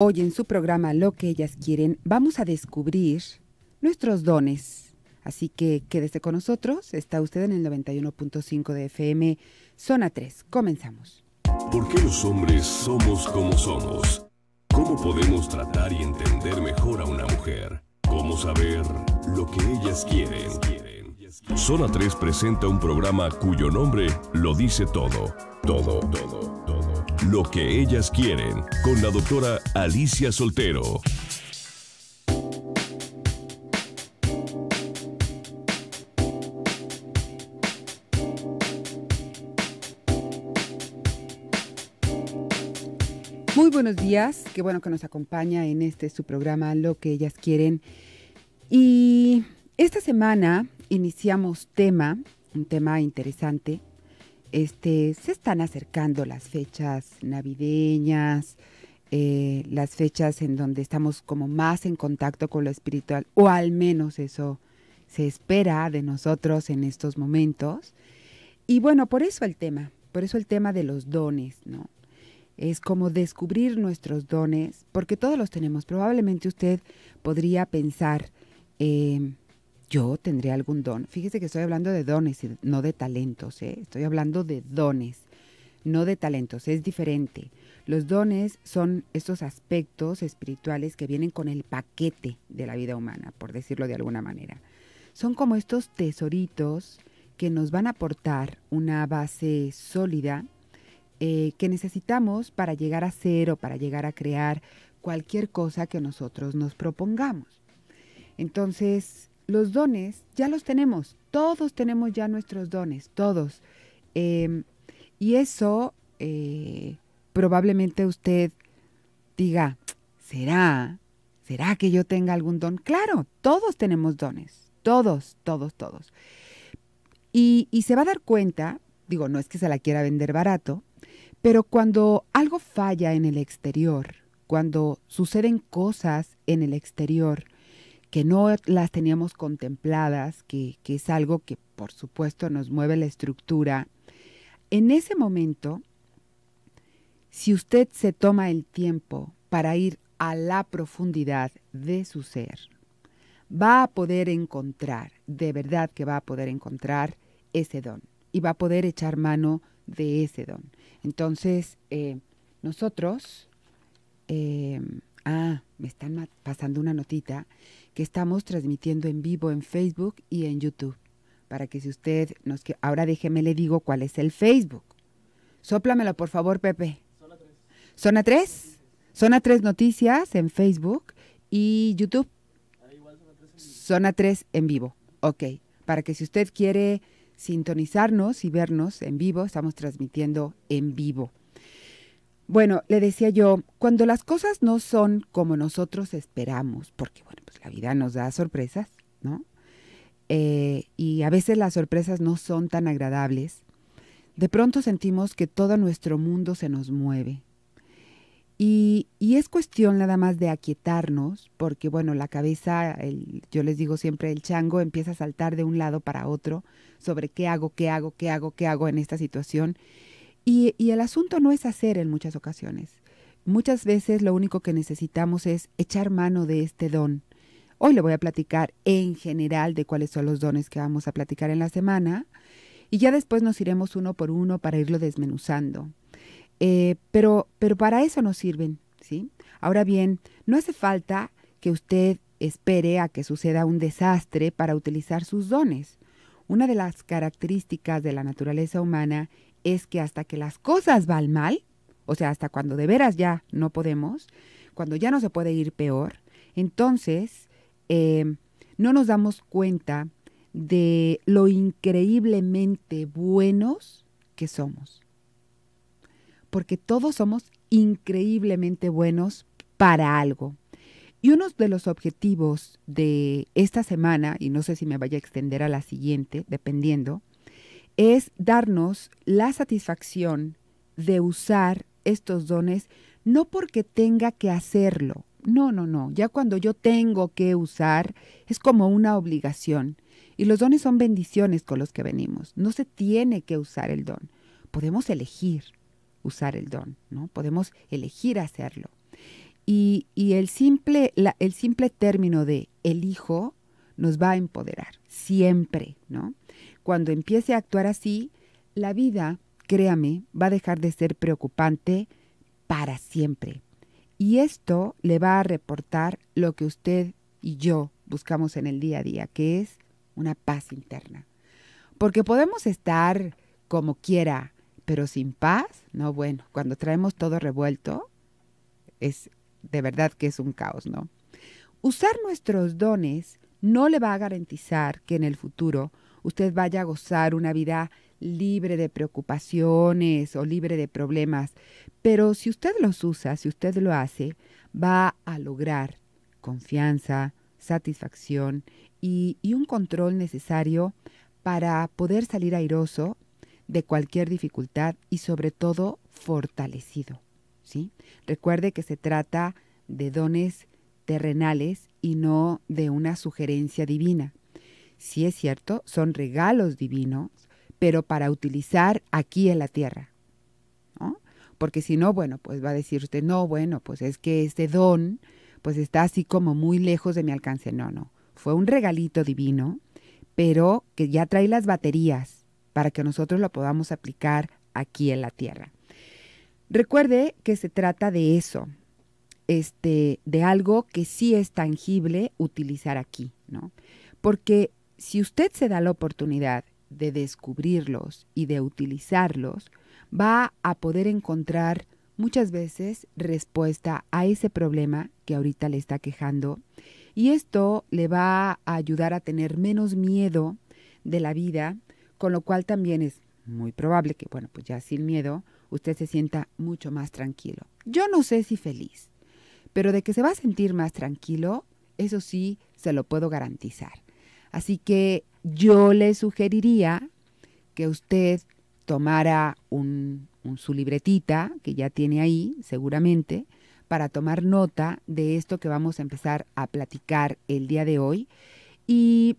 Hoy en su programa Lo que ellas quieren vamos a descubrir nuestros dones. Así que quédese con nosotros, está usted en el 91.5 de FM, zona 3. Comenzamos. ¿Por qué los hombres somos como somos? ¿Cómo podemos tratar y entender mejor a una mujer? ¿Cómo saber lo que ellas quieren? Zona 3 presenta un programa cuyo nombre lo dice todo, todo, todo, todo. Lo que ellas quieren con la doctora Alicia Soltero. Muy buenos días, qué bueno que nos acompaña en este su programa Lo que ellas quieren. Y esta semana iniciamos tema, un tema interesante este, se están acercando las fechas navideñas, eh, las fechas en donde estamos como más en contacto con lo espiritual, o al menos eso se espera de nosotros en estos momentos. Y bueno, por eso el tema, por eso el tema de los dones, ¿no? Es como descubrir nuestros dones, porque todos los tenemos. Probablemente usted podría pensar, eh, yo tendré algún don. Fíjese que estoy hablando de dones, y no de talentos, ¿eh? estoy hablando de dones, no de talentos, es diferente. Los dones son estos aspectos espirituales que vienen con el paquete de la vida humana, por decirlo de alguna manera. Son como estos tesoritos que nos van a aportar una base sólida eh, que necesitamos para llegar a ser o para llegar a crear cualquier cosa que nosotros nos propongamos. Entonces, los dones ya los tenemos, todos tenemos ya nuestros dones, todos. Em, y eso eh, probablemente usted diga, ¿será? ¿Será que yo tenga algún don? Claro, todos tenemos dones, todos, todos, todos. y se va a dar cuenta, digo, no es que se la quiera vender barato, pero cuando algo falla en el exterior, cuando suceden cosas en el exterior, que no las teníamos contempladas, que, es algo que por supuesto nos mueve la estructura, en ese momento, si usted se toma el tiempo para ir a la profundidad de su ser, va a poder encontrar, de verdad que va a poder encontrar ese don y va a poder echar mano de ese don. Entonces, eh, nosotros, eh, ah, me están pasando una notita que estamos transmitiendo en vivo en Facebook y en YouTube. Para que si usted nos... Ahora déjeme le digo cuál es el Facebook. Sóplamelo, por favor, Pepe. Zona 3. Zona 3. Noticias en Facebook y YouTube. zona, 3 zona 3 en vivo. Ok. Para que si usted quiere sintonizarnos y vernos en vivo, estamos transmitiendo en vivo. Bueno, le decía yo, cuando las cosas no son como nosotros esperamos, porque bueno, pues la vida nos da sorpresas, ¿no? Eh, y a veces las sorpresas no son tan agradables, de pronto sentimos que todo nuestro mundo se nos mueve. Y, y es cuestión nada más de aquietarnos, porque bueno, la cabeza, yo les digo siempre, el chango empieza a saltar de un lado para otro sobre qué hago, qué hago, qué hago, qué hago en esta situación. Y, el asunto no es hacer en muchas ocasiones. Muchas veces lo único que necesitamos es echar mano de este don. Hoy le voy a platicar en general de cuáles son los dones que vamos a platicar en la semana y ya después nos iremos uno por uno para irlo desmenuzando. Eh, pero, pero para eso nos sirven, ¿sí? Ahora bien, no hace falta que usted espere a que suceda un desastre para utilizar sus dones. Una de las características de la naturaleza humana es que hasta que las cosas van mal, o sea, hasta cuando de veras ya no podemos, cuando ya no se puede ir peor, entonces eh, no nos damos cuenta de lo increíblemente buenos que somos. Porque todos somos increíblemente buenos para algo. Y uno de los objetivos de esta semana, y no sé si me vaya a extender a la siguiente, dependiendo, es darnos la satisfacción de usar estos dones no porque tenga que hacerlo, no, no, no, ya cuando yo tengo que usar es como una obligación. Y los dones son bendiciones con los que venimos. No se tiene que usar el don. Podemos elegir usar el don, ¿no? Podemos elegir hacerlo. Y, el, simple, el simple término de elijo nos va a empoderar, siempre, ¿no? cuando empiece a actuar así, la vida, créame, va a dejar de ser preocupante para siempre. Y esto le va a reportar lo que usted y yo buscamos en el día a día, que es una paz interna. Porque podemos estar como quiera, pero sin paz, no, bueno, cuando traemos todo revuelto, es de verdad que es un caos, ¿no? Usar nuestros dones no le va a garantizar que en el futuro usted vaya a gozar una vida libre de preocupaciones o libre de problemas. Pero si usted los usa, si usted lo hace, va a lograr confianza, satisfacción y, un control necesario para poder salir airoso de cualquier dificultad y sobre todo fortalecido. Recuerde que se trata de dones terrenales y no de una sugerencia divina sí es cierto, son regalos divinos, pero para utilizar aquí en la tierra. Porque si no, bueno, pues va a decir usted, no, bueno, pues es que este don, pues está así como muy lejos de mi alcance. No, no, fue un regalito divino, pero que ya trae las baterías para que nosotros lo podamos aplicar aquí en la tierra. Recuerde que se trata de eso, este, de algo que sí es tangible utilizar aquí, ¿no? Porque si usted se da la oportunidad de descubrirlos y de utilizarlos, va a poder encontrar muchas veces respuesta a ese problema que ahorita le está quejando y esto le va a ayudar a tener menos miedo de la vida, con lo cual también es muy probable que, bueno, pues ya sin miedo, usted se sienta mucho más tranquilo. Yo no sé si feliz, pero de que se va a sentir más tranquilo, eso sí, se lo puedo garantizar. Así que yo le sugeriría que usted tomara un, su libretita, que ya tiene ahí seguramente, para tomar nota de esto que vamos a empezar a platicar el día de hoy. Y,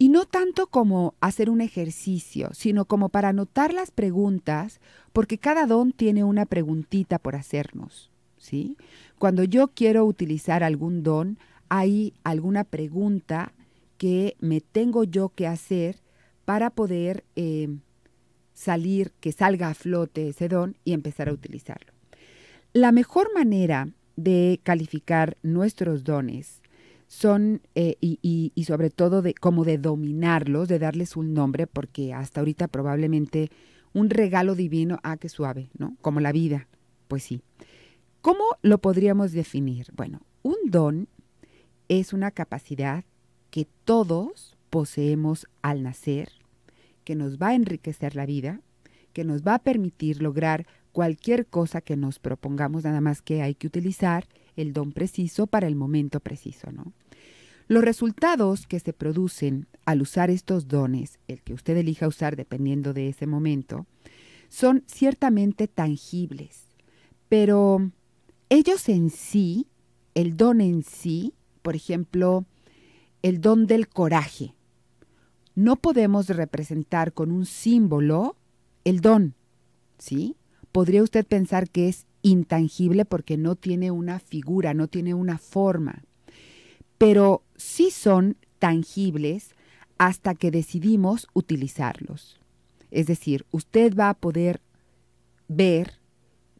no tanto como hacer un ejercicio, sino como para anotar las preguntas, porque cada don tiene una preguntita por hacernos. ¿sí? Cuando yo quiero utilizar algún don, hay alguna pregunta que me tengo yo que hacer para poder eh, salir, que salga a flote ese don y empezar a utilizarlo. La mejor manera de calificar nuestros dones son eh, y, sobre todo de, como de dominarlos, de darles un nombre, porque hasta ahorita probablemente un regalo divino, ah, que suave, ¿no? Como la vida, pues sí. ¿Cómo lo podríamos definir? Bueno, un don es una capacidad que todos poseemos al nacer, que nos va a enriquecer la vida, que nos va a permitir lograr cualquier cosa que nos propongamos, nada más que hay que utilizar el don preciso para el momento preciso, ¿no? Los resultados que se producen al usar estos dones, el que usted elija usar dependiendo de ese momento, son ciertamente tangibles, pero ellos en sí, el don en sí, por ejemplo, el don del coraje. No podemos representar con un símbolo el don, ¿sí? Podría usted pensar que es intangible porque no tiene una figura, no tiene una forma, pero sí son tangibles hasta que decidimos utilizarlos. Es decir, usted va a poder ver,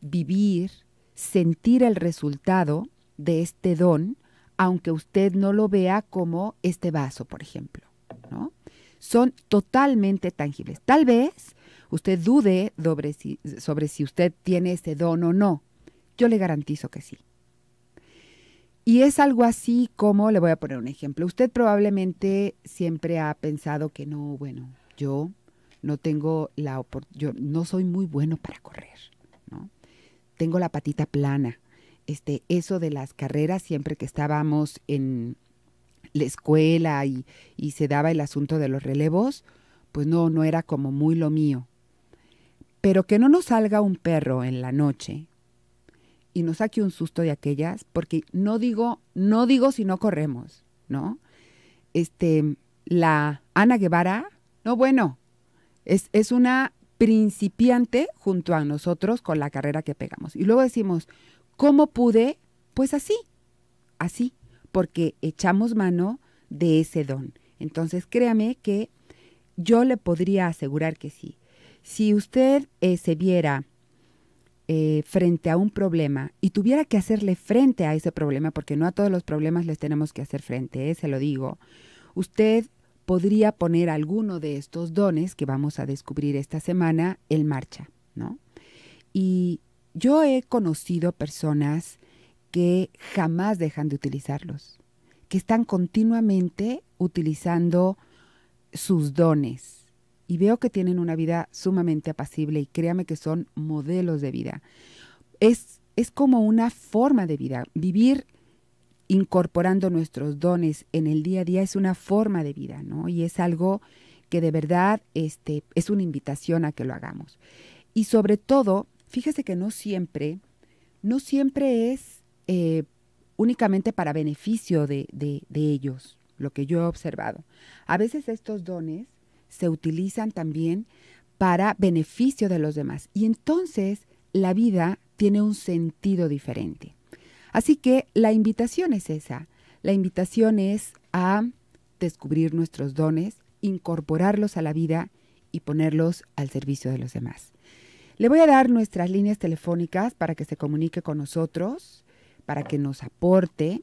vivir, sentir el resultado de este don aunque usted no lo vea como este vaso, por ejemplo, ¿no? Son totalmente tangibles. Tal vez usted dude sobre si, usted tiene ese don o no. Yo le garantizo que sí. Y es algo así como, le voy a poner un ejemplo, usted probablemente siempre ha pensado que no, bueno, yo no tengo la oportunidad, yo no soy muy bueno para correr, ¿no? Tengo la patita plana, este, eso de las carreras siempre que estábamos en la escuela y, se daba el asunto de los relevos, pues no, no era como muy lo mío. Pero que no nos salga un perro en la noche y nos saque un susto de aquellas, porque no digo, no digo si no corremos, ¿no? Este, la Ana Guevara, no, bueno, es, es una principiante junto a nosotros con la carrera que pegamos. Y luego decimos, ¿Cómo pude? Pues así, así, porque echamos mano de ese don. Entonces créame que yo le podría asegurar que sí. Si usted eh, se viera eh, frente a un problema y tuviera que hacerle frente a ese problema, porque no a todos los problemas les tenemos que hacer frente, eh, se lo digo, usted podría poner alguno de estos dones que vamos a descubrir esta semana en marcha, ¿no? Y yo he conocido personas que jamás dejan de utilizarlos, que están continuamente utilizando sus dones. Y veo que tienen una vida sumamente apacible y créame que son modelos de vida. Es, es como una forma de vida. Vivir incorporando nuestros dones en el día a día es una forma de vida, ¿no? Y es algo que de verdad este, es una invitación a que lo hagamos. Y sobre todo, fíjese que no siempre, no siempre es eh, únicamente para beneficio de, de ellos, lo que yo he observado. A veces estos dones se utilizan también para beneficio de los demás y entonces la vida tiene un sentido diferente. Así que la invitación es esa. La invitación es a descubrir nuestros dones, incorporarlos a la vida y ponerlos al servicio de los demás. Le voy a dar nuestras líneas telefónicas para que se comunique con nosotros, para que nos aporte,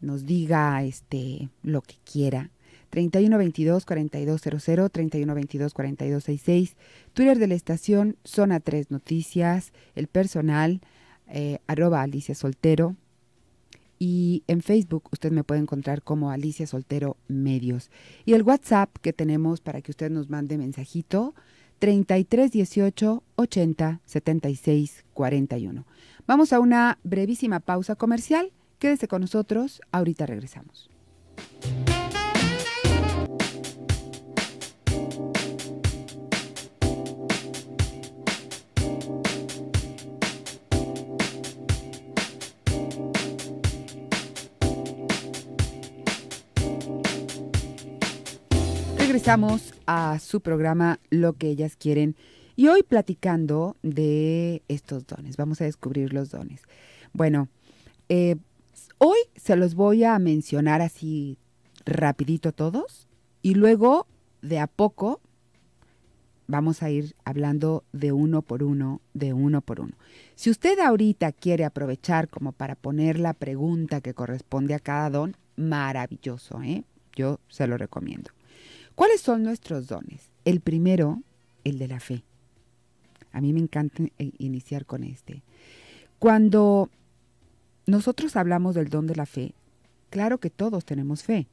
nos diga este lo que quiera. 3122-4200, 3122-4266, Twitter de la estación, Zona 3 Noticias, el personal, eh, arroba Alicia Soltero. Y en Facebook usted me puede encontrar como Alicia Soltero Medios. Y el WhatsApp que tenemos para que usted nos mande mensajito, 3318 80 76 41. Vamos a una brevísima pausa comercial. Quédese con nosotros, ahorita regresamos. regresamos a su programa Lo que ellas quieren y hoy platicando de estos dones. Vamos a descubrir los dones. Bueno, eh, hoy se los voy a mencionar así rapidito todos y luego de a poco vamos a ir hablando de uno por uno, de uno por uno. Si usted ahorita quiere aprovechar como para poner la pregunta que corresponde a cada don, maravilloso, ¿eh? Yo se lo recomiendo. ¿Cuáles son nuestros dones? El primero, el de la fe. A mí me encanta eh, iniciar con este. Cuando nosotros hablamos del don de la fe, claro que todos tenemos fe.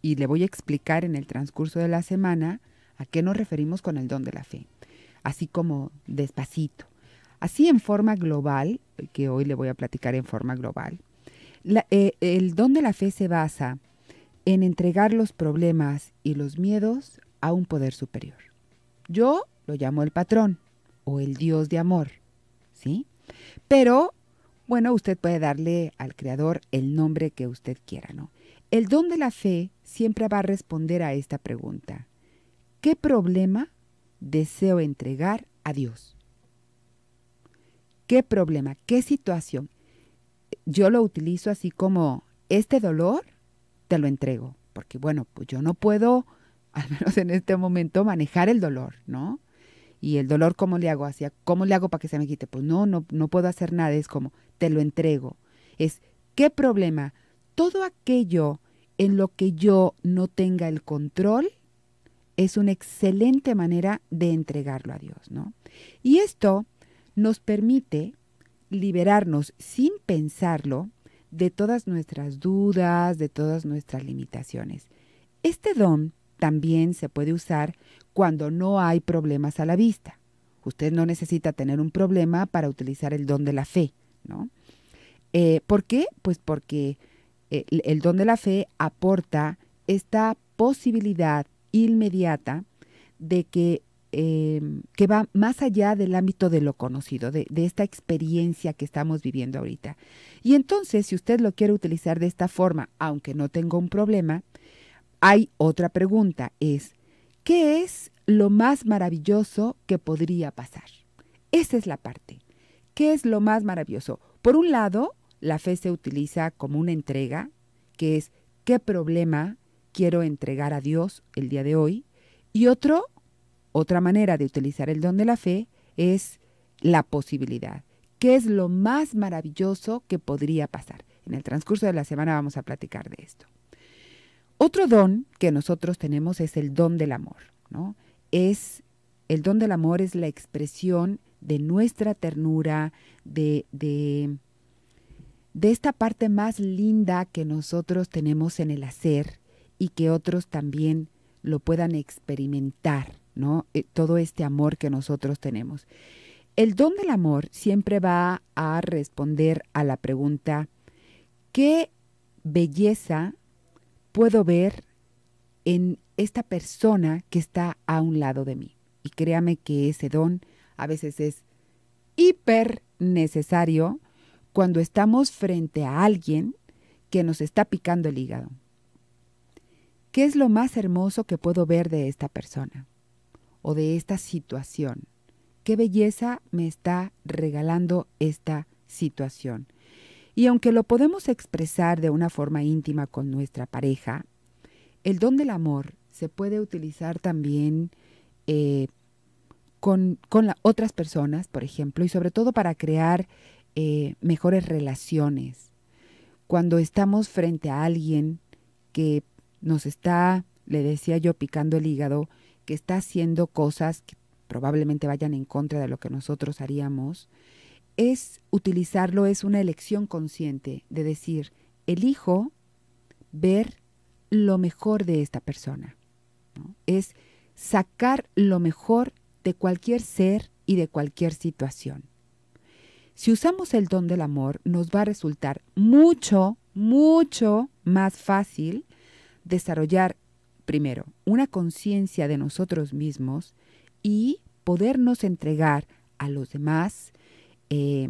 Y le voy a explicar en el transcurso de la semana a qué nos referimos con el don de la fe. Así como despacito. Así en forma global, que hoy le voy a platicar en forma global, eh, el don de la fe se basa en entregar los problemas y los miedos a un poder superior. Yo lo llamo el patrón o el dios de amor, ¿sí? Pero, bueno, usted puede darle al creador el nombre que usted quiera, ¿no? El don de la fe siempre va a responder a esta pregunta. ¿Qué problema deseo entregar a Dios? ¿Qué problema? ¿Qué situación? Yo lo utilizo así como este dolor te lo entrego, porque bueno, pues yo no puedo, al menos en este momento, manejar el dolor, ¿no? Y el dolor, ¿cómo le hago hacia? ¿Cómo le hago para que se me quite? Pues no, no, no puedo hacer nada, es como, te lo entrego. Es, ¿qué problema? Todo aquello en lo que yo no tenga el control es una excelente manera de entregarlo a Dios, ¿no? Y esto nos permite liberarnos sin pensarlo de todas nuestras dudas, de todas nuestras limitaciones. Este don también se puede usar cuando no hay problemas a la vista. Usted no necesita tener un problema para utilizar el don de la fe, ¿no? Eh, ¿Por qué? Pues porque eh, el don de la fe aporta esta posibilidad inmediata de que Em, que va más allá del ámbito de lo conocido, de, de, esta experiencia que estamos viviendo ahorita. Y entonces, si usted lo quiere utilizar de esta forma, aunque no tenga un problema, hay otra pregunta, es, ¿qué es lo más maravilloso que podría pasar? Esa es la parte. ¿Qué es lo más maravilloso? Por un lado, la fe se utiliza como una entrega, que es, ¿qué problema quiero entregar a Dios el día de hoy? Y otro, otra manera de utilizar el don de la fe es la posibilidad. ¿Qué es lo más maravilloso que podría pasar? En el transcurso de la semana vamos a platicar de esto. Otro don que nosotros tenemos es el don del amor, Es el don del amor es la expresión de nuestra ternura, de, de, de esta parte más linda que nosotros tenemos en el hacer y que otros también lo puedan experimentar. Eh, todo este amor que nosotros tenemos. El don del amor siempre va a responder a la pregunta, ¿qué belleza puedo ver en esta persona que está a un lado de mí? Y créame que ese don a veces es hiper necesario cuando estamos frente a alguien que nos está picando el hígado. ¿Qué es lo más hermoso que puedo ver de esta persona? o de esta situación. Qué belleza me está regalando esta situación. Y aunque lo podemos expresar de una forma íntima con nuestra pareja, el don del amor se puede utilizar también eh, con, otras personas, por ejemplo, y sobre todo para crear eh, mejores relaciones. Cuando estamos frente a alguien que nos está, le decía yo, picando el hígado, que está haciendo cosas que probablemente vayan en contra de lo que nosotros haríamos, es utilizarlo, es una elección consciente de decir, elijo ver lo mejor de esta persona. Es sacar lo mejor de cualquier ser y de cualquier situación. Si usamos el don del amor, nos va a resultar mucho, mucho más fácil desarrollar primero, una conciencia de nosotros mismos y podernos entregar a los demás eh,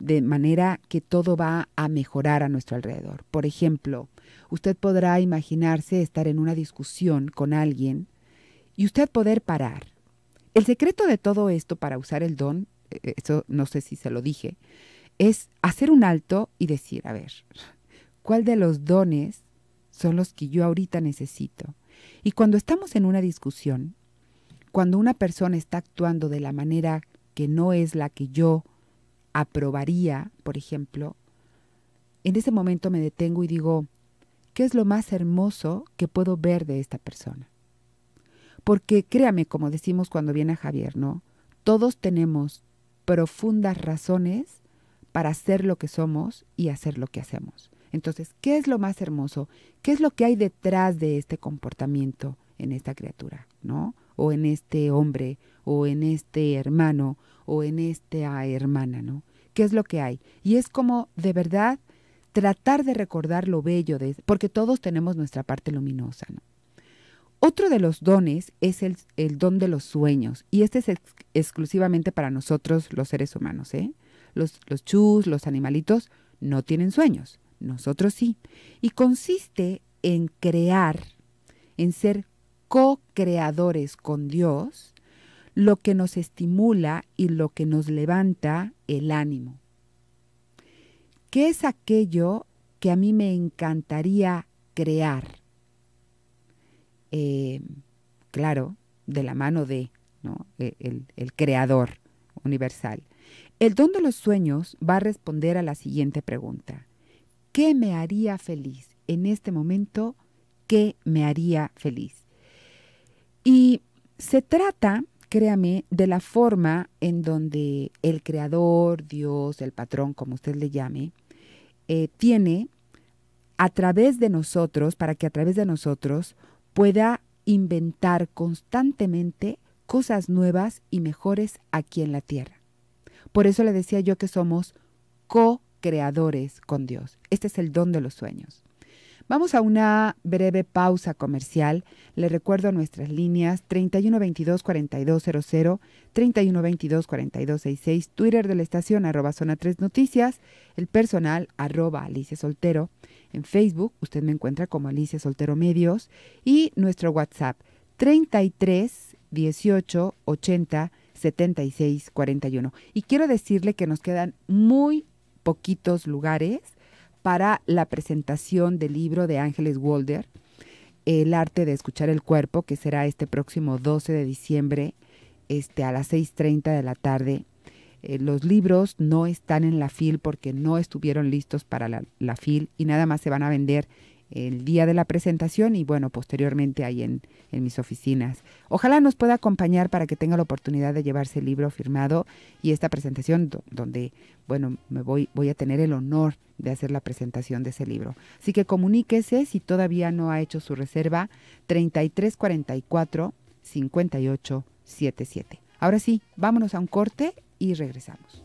de manera que todo va a mejorar a nuestro alrededor. Por ejemplo, usted podrá imaginarse estar en una discusión con alguien y usted poder parar. El secreto de todo esto para usar el don, eh, eso no sé si se lo dije, es hacer un alto y decir, a ver, ¿cuál de los dones son los que yo ahorita necesito? Y cuando estamos en una discusión, cuando una persona está actuando de la manera que no es la que yo aprobaría, por ejemplo, en ese momento me detengo y digo, ¿qué es lo más hermoso que puedo ver de esta persona? Porque créame, como decimos cuando viene Javier, ¿no? Todos tenemos profundas razones para ser lo que somos y hacer lo que hacemos. Entonces, ¿qué es lo más hermoso? ¿Qué es lo que hay detrás de este comportamiento en esta criatura, ¿no? O en este hombre, o en este hermano, o en esta hermana, ¿no? ¿Qué es lo que hay? Y es como de verdad tratar de recordar lo bello de, porque todos tenemos nuestra parte luminosa, Otro de los dones es el, don de los sueños, y este es exclusivamente para nosotros los seres humanos, ¿eh? los chus, los animalitos, no tienen sueños. Nosotros sí. Y consiste en crear, en ser co-creadores con Dios, lo que nos estimula y lo que nos levanta el ánimo. ¿Qué es aquello que a mí me encantaría crear? Eh, claro, de la mano de e, el creador universal. El don de los sueños va a responder a la siguiente pregunta. ¿Qué me haría feliz? En este momento, ¿qué me haría feliz? Y se trata, créame, de la forma en donde el creador, Dios, el patrón, como usted le llame, eh, tiene a través de nosotros, para que a través de nosotros pueda inventar constantemente cosas nuevas y mejores aquí en la tierra. Por eso le decía yo que somos co creadores con Dios. Este es el don de los sueños. Vamos a una breve pausa comercial. Le recuerdo nuestras líneas 3122-4200, 3122-4266, Twitter de la estación arroba zona 3 noticias, el personal arroba Alicia Soltero. En Facebook usted me encuentra como Alicia Soltero Medios y nuestro WhatsApp 33 18 80 76 41. Y quiero decirle que nos quedan muy poquitos lugares para la presentación del libro de Ángeles Walder, El arte de escuchar el cuerpo, que será este próximo 12 de diciembre este, a las 6.30 de la tarde. Eh, los libros no están en la FIL porque no estuvieron listos para la, la FIL y nada más se van a vender el día de la presentación y bueno, posteriormente ahí en, mis oficinas. Ojalá nos pueda acompañar para que tenga la oportunidad de llevarse el libro firmado y esta presentación donde, bueno, me voy, voy a tener el honor de hacer la presentación de ese libro. Así que comuníquese si todavía no ha hecho su reserva 3344 5877. Ahora sí, vámonos a un corte y regresamos.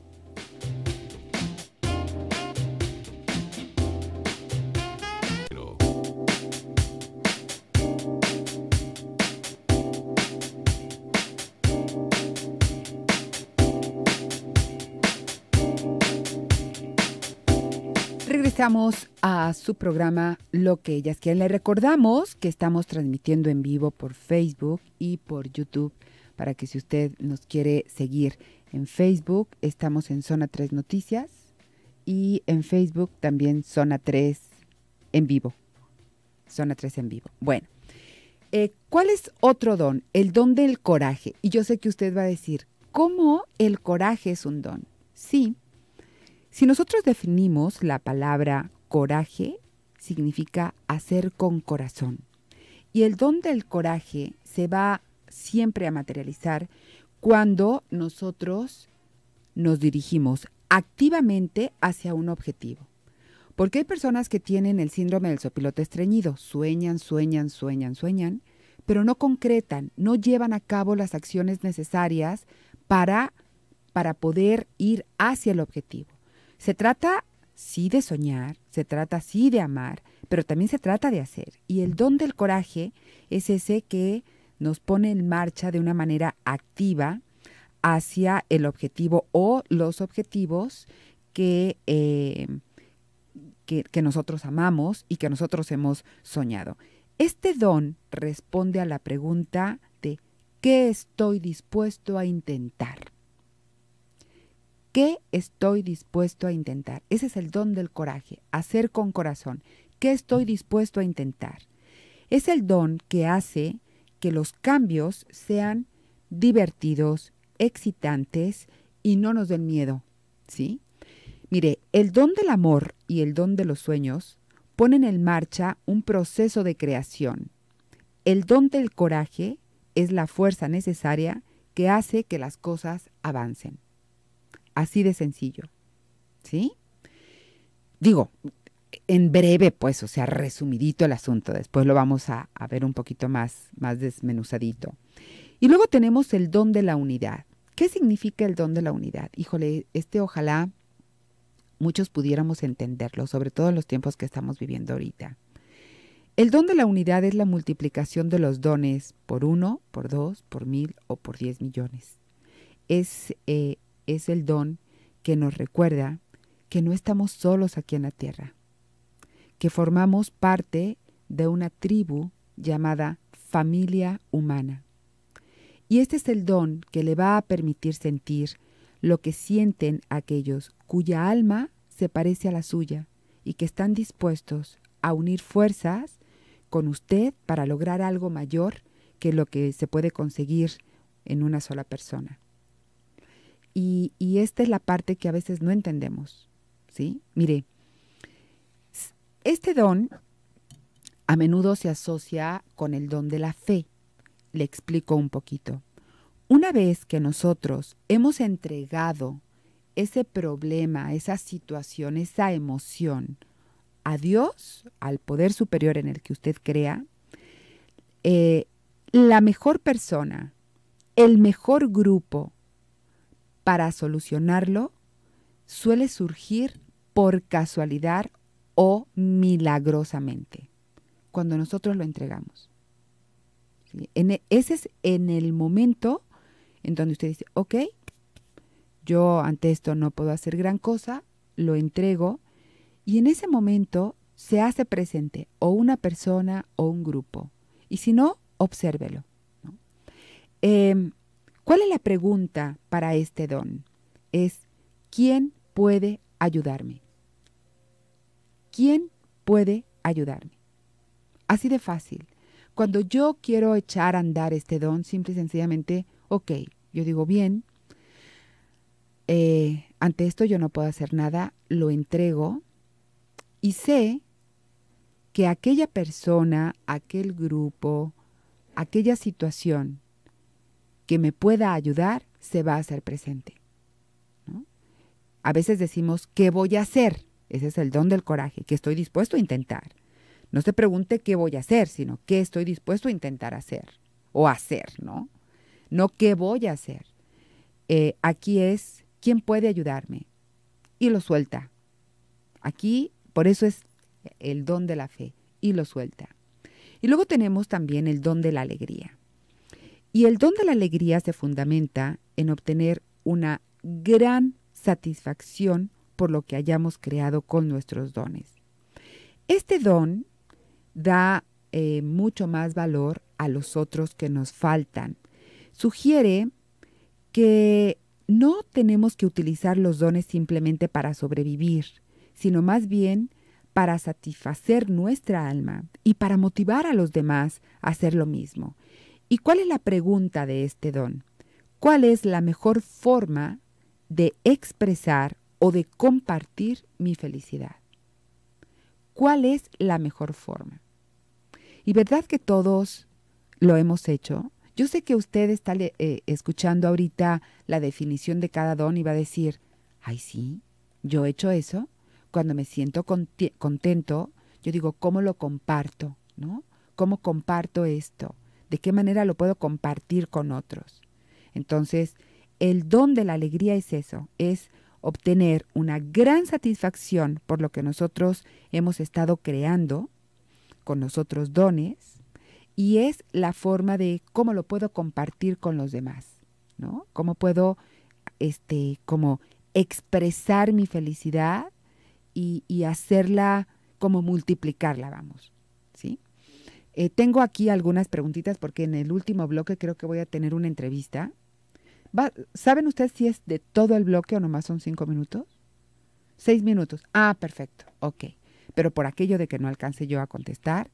regresamos a su programa Lo que ellas quieren. Le recordamos que estamos transmitiendo en vivo por Facebook y por YouTube para que si usted nos quiere seguir en Facebook, estamos en Zona 3 Noticias y en Facebook también Zona 3 en vivo. Zona 3 en vivo. Bueno, eh, ¿cuál es otro don? El don del coraje. Y yo sé que usted va a decir, ¿cómo el coraje es un don? Sí, si nosotros definimos la palabra coraje, significa hacer con corazón. Y el don del coraje se va siempre a materializar cuando nosotros nos dirigimos activamente hacia un objetivo. Porque hay personas que tienen el síndrome del sopilote estreñido, sueñan, sueñan, sueñan, sueñan, pero no concretan, no llevan a cabo las acciones necesarias para, para poder ir hacia el objetivo. Se trata, sí, de soñar, se trata, sí, de amar, pero también se trata de hacer. Y el don del coraje es ese que nos pone en marcha de una manera activa hacia el objetivo o los objetivos que, eh, nosotros amamos y que nosotros hemos soñado. Este don responde a la pregunta de ¿qué estoy dispuesto a intentar? ¿Qué estoy dispuesto a intentar? Ese es el don del coraje, hacer con corazón. ¿Qué estoy dispuesto a intentar? Es el don que hace que los cambios sean divertidos, excitantes y no nos den miedo, ¿sí? Mire, el don del amor y el don de los sueños ponen en marcha un proceso de creación. El don del coraje es la fuerza necesaria que hace que las cosas avancen. Así de sencillo. ¿Sí? Digo, en breve, pues, o sea, resumidito el asunto. Después lo vamos a, ver un poquito más, más desmenuzadito. Y luego tenemos el don de la unidad. ¿Qué significa el don de la unidad? Híjole, este ojalá muchos pudiéramos entenderlo, sobre todo en los tiempos que estamos viviendo ahorita. El don de la unidad es la multiplicación de los dones por uno, por dos, por mil o por diez millones. Es eh, es el don que nos recuerda que no estamos solos aquí en la tierra, que formamos parte de una tribu llamada familia humana. Y este es el don que le va a permitir sentir lo que sienten aquellos cuya alma se parece a la suya y que están dispuestos a unir fuerzas con usted para lograr algo mayor que lo que se puede conseguir en una sola persona. Y, esta es la parte que a veces no entendemos. ¿sí? Mire, este don a menudo se asocia con el don de la fe. Le explico un poquito. Una vez que nosotros hemos entregado ese problema, esa situación, esa emoción a Dios, al poder superior en el que usted crea, eh, la mejor persona, el mejor grupo, para solucionarlo suele surgir por casualidad o milagrosamente, cuando nosotros lo entregamos. E, ese es en el momento en donde usted dice, ok, yo ante esto no puedo hacer gran cosa, lo entrego, y en ese momento se hace presente o una persona o un grupo, y si no, obsérvelo. Em, ¿Cuál es la pregunta para este don? Es, ¿quién puede ayudarme? ¿Quién puede ayudarme? Así de fácil. Cuando yo quiero echar a andar este don, simple y sencillamente, ok, yo digo bien, eh, ante esto yo no puedo hacer nada, lo entrego y sé que aquella persona, aquel grupo, aquella situación que me pueda ayudar se va a hacer presente. A veces decimos, ¿qué voy a hacer? Ese es el don del coraje, que estoy dispuesto a intentar. No se pregunte qué voy a hacer, sino qué estoy dispuesto a intentar hacer o hacer, ¿no? No qué voy a hacer. Eh, aquí es quién puede ayudarme y lo suelta. Aquí, por eso es el don de la fe y lo suelta. Y luego tenemos también el don de la alegría. Y el don de la alegría se fundamenta en obtener una gran satisfacción por lo que hayamos creado con nuestros dones. Este don da eh, mucho más valor a los otros que nos faltan. Sugiere que no tenemos que utilizar los dones simplemente para sobrevivir, sino más bien para satisfacer nuestra alma y para motivar a los demás a hacer lo mismo. ¿Y cuál es la pregunta de este don? ¿Cuál es la mejor forma de expresar o de compartir mi felicidad? ¿Cuál es la mejor forma? Y verdad que todos lo hemos hecho. Yo sé que usted está eh, escuchando ahorita la definición de cada don y va a decir, ay sí, yo he hecho eso. Cuando me siento contento, yo digo, ¿cómo lo comparto? ¿No? ¿Cómo comparto esto? de qué manera lo puedo compartir con otros. Entonces, el don de la alegría es eso, es obtener una gran satisfacción por lo que nosotros hemos estado creando con nosotros dones y es la forma de cómo lo puedo compartir con los demás, ¿no? Cómo puedo este como expresar mi felicidad y, y hacerla como multiplicarla, vamos. Eh, tengo aquí algunas preguntitas porque en el último bloque creo que voy a tener una entrevista. ¿Saben ustedes si es de todo el bloque o nomás son cinco minutos? Seis minutos. Ah, perfecto. Ok. Pero por aquello de que no alcance yo a contestar,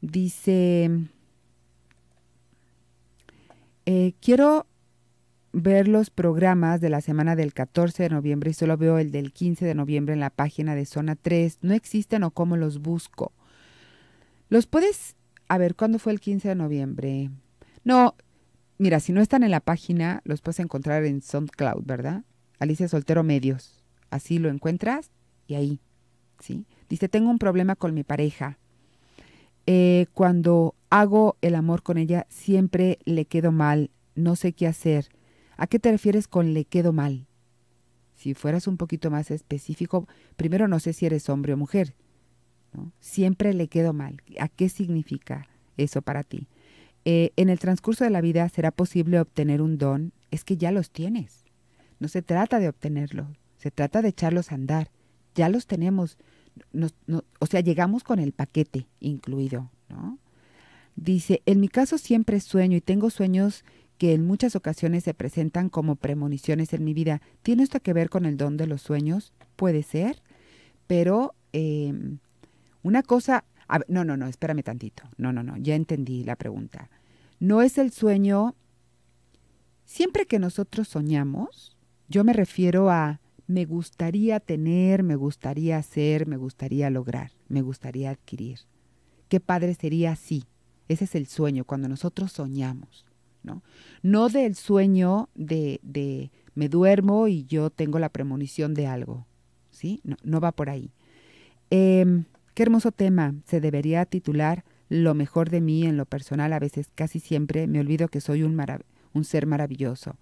dice, eh, quiero ver los programas de la semana del 14 de noviembre y solo veo el del 15 de noviembre en la página de Zona 3. No existen o cómo los busco. ¿Los puedes a ver, ¿cuándo fue el 15 de noviembre? No, mira, si no están en la página, los puedes encontrar en SoundCloud, ¿verdad? Alicia Soltero Medios. Así lo encuentras y ahí, ¿sí? Dice, tengo un problema con mi pareja. Eh, cuando hago el amor con ella, siempre le quedo mal, no sé qué hacer. ¿A qué te refieres con le quedo mal? Si fueras un poquito más específico, primero no sé si eres hombre o mujer. Siempre le quedo mal. ¿A qué significa eso para ti? Eh, en el transcurso de la vida será posible obtener un don. Es que ya los tienes. No se trata de obtenerlo se trata de echarlos a andar. Ya los tenemos. o sea, llegamos con el paquete incluido, ¿no? Dice, en mi caso siempre sueño y tengo sueños que en muchas ocasiones se presentan como premoniciones en mi vida. ¿Tiene esto que ver con el don de los sueños? Puede ser, pero em, una cosa, no, no, no, espérame tantito. No, no, no, ya entendí la pregunta. No es el sueño, siempre que nosotros soñamos, yo me refiero a me gustaría tener, me gustaría hacer, me gustaría lograr, me gustaría adquirir. Qué padre sería así. Ese es el sueño, cuando nosotros soñamos, ¿no? No del sueño de, de me duermo y yo tengo la premonición de algo, ¿sí? No, no va por ahí. Eh, Qué hermoso tema. Se debería titular Lo mejor de mí en lo personal. A veces, casi siempre, me olvido que soy un, un ser maravilloso.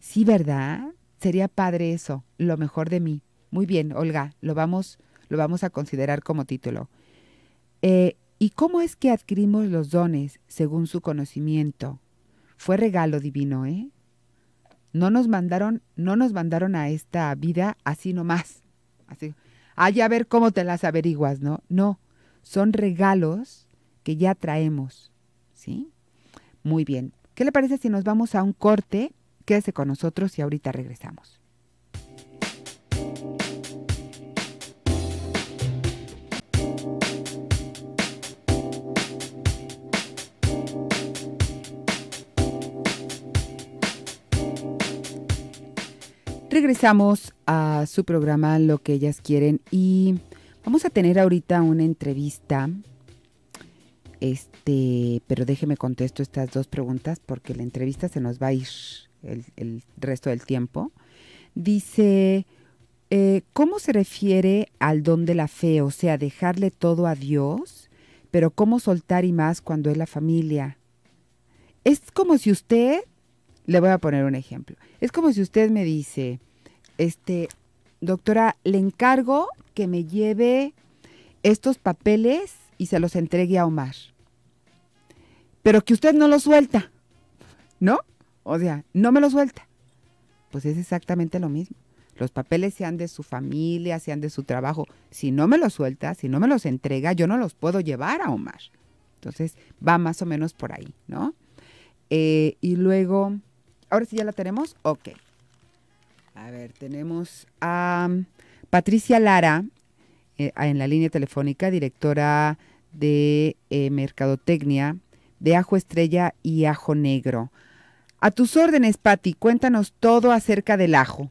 Sí, ¿verdad? Sería padre eso, lo mejor de mí. Muy bien, Olga, lo vamos, lo vamos a considerar como título. Eh, ¿Y cómo es que adquirimos los dones según su conocimiento? Fue regalo divino, ¿eh? No nos mandaron, no nos mandaron a esta vida así nomás. Así. Ay, ah, a ver cómo te las averiguas, ¿no? No, son regalos que ya traemos, ¿sí? Muy bien. ¿Qué le parece si nos vamos a un corte? Quédese con nosotros y ahorita regresamos. Regresamos a su programa Lo que ellas quieren y vamos a tener ahorita una entrevista. Este, pero déjeme contesto estas dos preguntas porque la entrevista se nos va a ir el, resto del tiempo. Dice, eh, ¿cómo se refiere al don de la fe? O sea, dejarle todo a Dios, pero ¿cómo soltar y más cuando es la familia? Es como si usted le voy a poner un ejemplo. Es como si usted me dice, este, doctora, le encargo que me lleve estos papeles y se los entregue a Omar. Pero que usted no los suelta, ¿no? O sea, no me los suelta. Pues es exactamente lo mismo. Los papeles sean de su familia, sean de su trabajo. Si no me los suelta, si no me los entrega, yo no los puedo llevar a Omar. Entonces va más o menos por ahí, ¿no? Eh, y luego, Ahora sí ya la tenemos. Ok. A ver, tenemos a um, Patricia Lara eh, en la línea telefónica, directora de eh, Mercadotecnia de Ajo Estrella y Ajo Negro. A tus órdenes, Patti, cuéntanos todo acerca del ajo.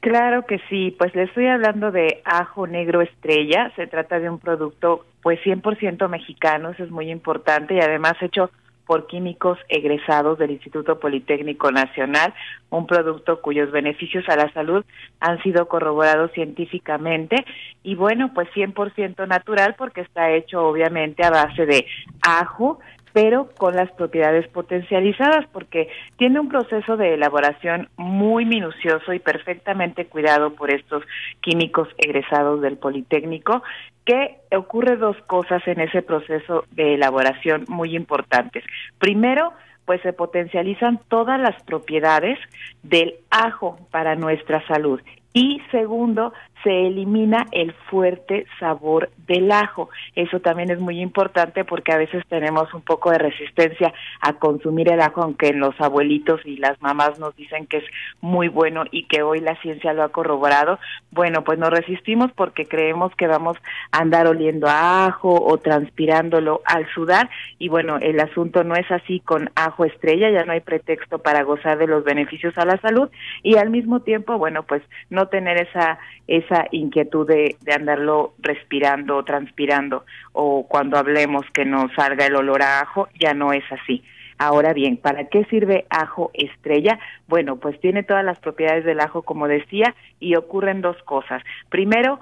Claro que sí, pues le estoy hablando de ajo negro estrella, se trata de un producto pues 100% mexicano, eso es muy importante y además hecho por químicos egresados del Instituto Politécnico Nacional, un producto cuyos beneficios a la salud han sido corroborados científicamente y bueno, pues 100% natural porque está hecho obviamente a base de ajo, pero con las propiedades potencializadas, porque tiene un proceso de elaboración muy minucioso y perfectamente cuidado por estos químicos egresados del Politécnico, que ocurre dos cosas en ese proceso de elaboración muy importantes. Primero, pues se potencializan todas las propiedades del ajo para nuestra salud. Y segundo, se elimina el fuerte sabor del ajo. Eso también es muy importante porque a veces tenemos un poco de resistencia a consumir el ajo, aunque los abuelitos y las mamás nos dicen que es muy bueno y que hoy la ciencia lo ha corroborado. Bueno, pues nos resistimos porque creemos que vamos a andar oliendo a ajo o transpirándolo al sudar y bueno, el asunto no es así con ajo estrella, ya no hay pretexto para gozar de los beneficios a la salud y al mismo tiempo, bueno, pues no tener esa esa inquietud de, andarlo respirando o transpirando, o cuando hablemos que nos salga el olor a ajo, ya no es así. Ahora bien, ¿para qué sirve ajo estrella? Bueno, pues tiene todas las propiedades del ajo, como decía, y ocurren dos cosas. Primero,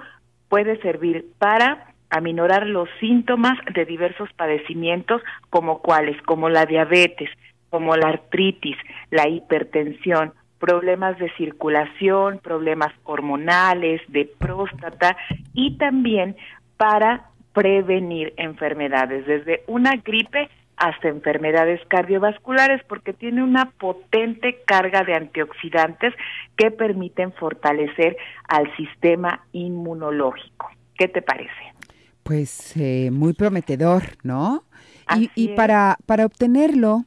puede servir para aminorar los síntomas de diversos padecimientos, como cuáles, como la diabetes, como la artritis, la hipertensión, problemas de circulación, problemas hormonales, de próstata y también para prevenir enfermedades, desde una gripe hasta enfermedades cardiovasculares, porque tiene una potente carga de antioxidantes que permiten fortalecer al sistema inmunológico. ¿Qué te parece? Pues eh, muy prometedor, ¿no? y, y para, para obtenerlo,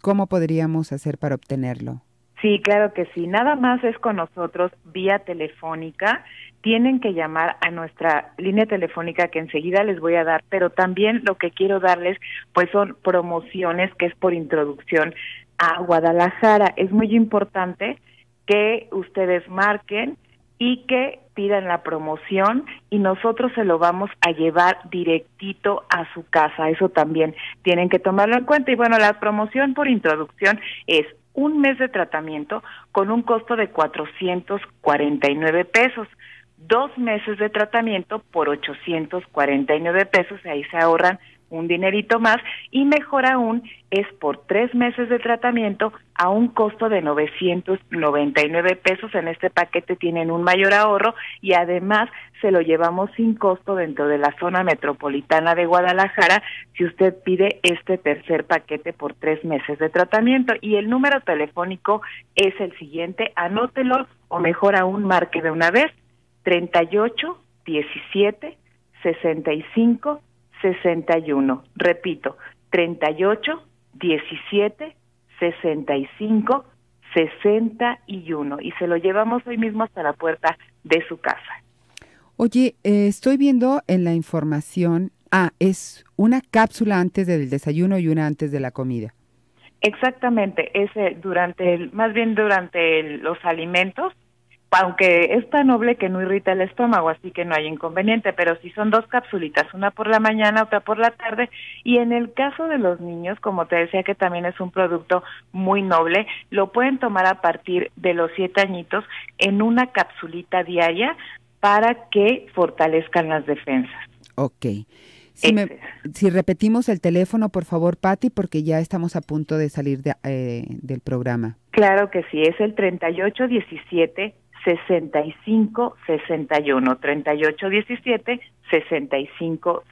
¿cómo podríamos hacer para obtenerlo? Sí, claro que sí. Nada más es con nosotros vía telefónica. Tienen que llamar a nuestra línea telefónica que enseguida les voy a dar, pero también lo que quiero darles pues son promociones que es por introducción a Guadalajara. Es muy importante que ustedes marquen y que pidan la promoción y nosotros se lo vamos a llevar directito a su casa. Eso también tienen que tomarlo en cuenta. Y bueno, la promoción por introducción es un mes de tratamiento con un costo de 449 pesos, dos meses de tratamiento por 849 pesos, ahí se ahorran un dinerito más y mejor aún es por tres meses de tratamiento a un costo de 999 pesos. En este paquete tienen un mayor ahorro y además se lo llevamos sin costo dentro de la zona metropolitana de Guadalajara si usted pide este tercer paquete por tres meses de tratamiento. Y el número telefónico es el siguiente, anótelo o mejor aún marque de una vez 38 17 65 61. Repito, 38 17 65 61. Y se lo llevamos hoy mismo hasta la puerta de su casa. Oye, eh, estoy viendo en la información, ah, es una cápsula antes del desayuno y una antes de la comida. Exactamente, es eh, durante el, más bien durante los alimentos, aunque es tan noble que no irrita el estómago, así que no hay inconveniente, pero si son dos capsulitas, una por la mañana, otra por la tarde, y en el caso de los niños, como te decía que también es un producto muy noble, lo pueden tomar a partir de los siete añitos en una capsulita diaria para que fortalezcan las defensas. Ok. Si, este. repetimos el teléfono, por favor, Patti, porque ya estamos a punto de salir de, eh, del programa. Claro que sí, es el 3817 65 61 38 17 65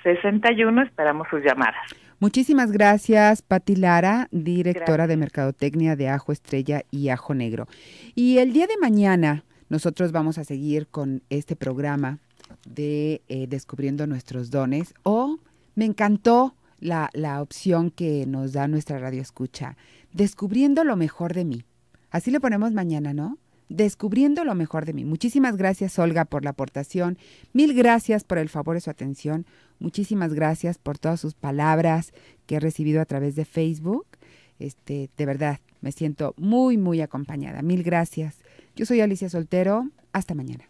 Esperamos sus llamadas. Muchísimas gracias, Pati Lara, directora de Mercadotecnia de Ajo Estrella y Ajo Negro. Y el día de mañana nosotros vamos a seguir con este programa de eh, Descubriendo nuestros dones. O me encantó la, la opción que nos da nuestra radio escucha, Descubriendo lo mejor de mí. Así le ponemos mañana, ¿no? descubriendo lo mejor de mí. Muchísimas gracias, Olga, por la aportación. Mil gracias por el favor de su atención. Muchísimas gracias por todas sus palabras que he recibido a través de Facebook. Este, de verdad, me siento muy, muy acompañada. Mil gracias. Yo soy Alicia Soltero. Hasta mañana.